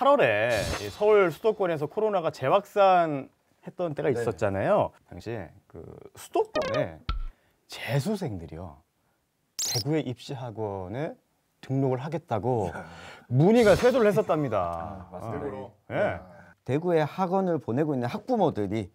8월에 서울 수도권에서 코로나가 재확산했던 때가 네. 있었잖아요. 당시그 수도권에 재수생들이요 대구의 입시 학원에 등록을 하겠다고 문의가 쇄도를 했었답니다. 아, 맞습니다. 어, 예. 네. 대구에 학원을 보내고 있는 학부모들이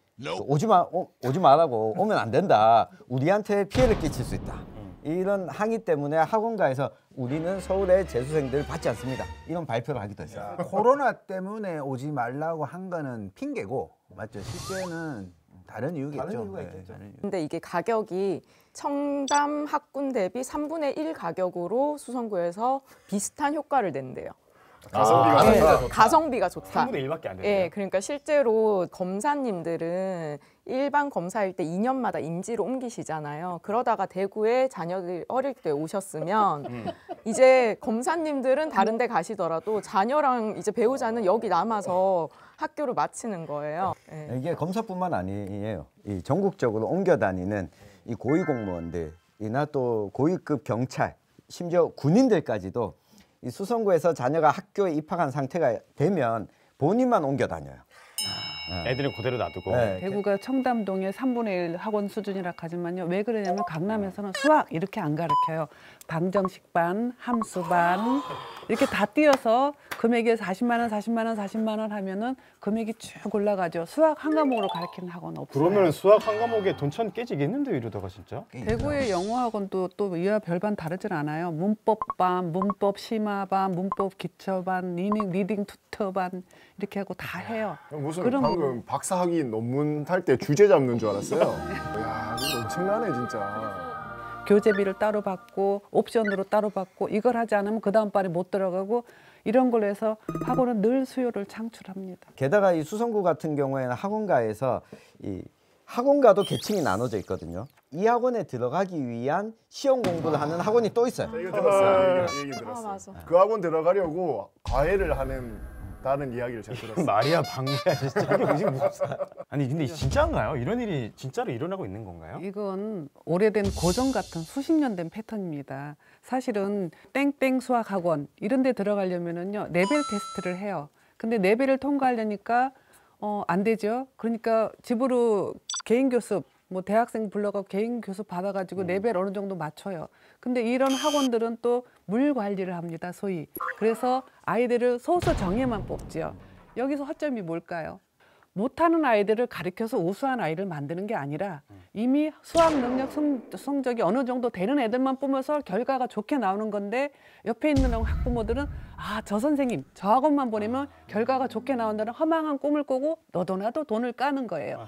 오지 마 오, 오지 말라고 오면 안 된다. 우리한테 피해를 끼칠 수 있다. 음. 이런 항의 때문에 학원가에서 우리는 서울의 재수생들을 받지 않습니다. 이런 발표를 하기도 했어요. 코로나 때문에 오지 말라고 한 거는 핑계고 맞죠? 실제는 다른 이유겠죠. 다른 이유가 네, 있겠죠. 네, 근데 이게 가격이 청담 학군 대비 3분의 1 가격으로 수성구에서 비슷한 효과를 낸대요. 가성비가 아, 네, 좋다. 가성비가 좋다. 3분의 1밖에 안 되네요. 예, 그러니까 실제로 검사님들은 일반 검사일 때 2년마다 임지로 옮기시잖아요. 그러다가 대구에 자녀들 어릴 때 오셨으면 음. 이제 검사님들은 다른 데 가시더라도 자녀랑 이제 배우자는 여기 남아서 학교를 마치는 거예요. 예. 이게 검사뿐만 아니에요. 이 전국적으로 옮겨 다니는 이 고위 공무원들이나 또 고위급 경찰 심지어 군인들까지도 이 수성구에서 자녀가 학교에 입학한 상태가 되면 본인만 옮겨 다녀요. 네. 애들은 그대로 놔두고. 네, 대구가 청담동의 3분의 1 학원 수준이라 하지만요. 왜 그러냐면 강남에서는 수학 이렇게 안 가르쳐요. 방정식 반, 함수 반 이렇게 다 띄어서 금액이 40만 원, 40만 원, 40만 원 하면은 금액이 쭉 올라가죠. 수학 한 과목으로 가르치는 학원 없어요. 그러면 수학 한 과목에 돈 천 깨지겠는데 이러다가 진짜? 대구의 네. 영어 학원도 또 이와 별반 다르진 않아요. 문법반, 문법 심화반, 문법 기초반, 리닝, 리딩 투터반 이렇게 하고 다 해요. 무슨 그럼 방금 박사학위 논문 탈 때 주제 잡는 줄 알았어요. 이거 엄청나네 진짜. 교재비를 따로 받고 옵션으로 따로 받고 이걸 하지 않으면 그 다음 반에 못 들어가고 이런 걸로 해서 학원은 늘 수요를 창출합니다. 게다가 이 수성구 같은 경우에는 학원가에서 이 학원가도 계층이 나눠져 있거든요. 이 학원에 들어가기 위한 시험 공부를 아, 하는 학원이 또 있어요. 아, 아, 아 그 학원 들어가려고 과외를 하는 다른 이야기를 제가 들었어요. 말이야 방구야 진짜 무슨 무슨 아니 근데 진짜인가요? 이런 일이 진짜로 일어나고 있는 건가요? 이건 오래된 고정 같은 수십 년 된 패턴입니다. 사실은 땡땡 수학학원 이런 데 들어가려면은요 레벨 네 테스트를 해요. 근데 레벨을 네 통과하려니까 어, 안 되죠. 그러니까 집으로 개인 교습 뭐 대학생 불러가 개인 교습 받아가지고 음. 레벨 어느 정도 맞춰요. 근데 이런 학원들은 또 물 관리를 합니다, 소위. 그래서 아이들을 소수 정예만 뽑지요. 여기서 허점이 뭘까요? 못하는 아이들을 가르켜서 우수한 아이를 만드는 게 아니라 음. 이미 수학 능력 성, 적이 어느 정도 되는 애들만 뽑아서 결과가 좋게 나오는 건데 옆에 있는 학부모들은 아 저 선생님 저 학원만 보내면 아. 결과가 좋게 나온다는 허망한 꿈을 꾸고 너도 나도 돈을 까는 거예요.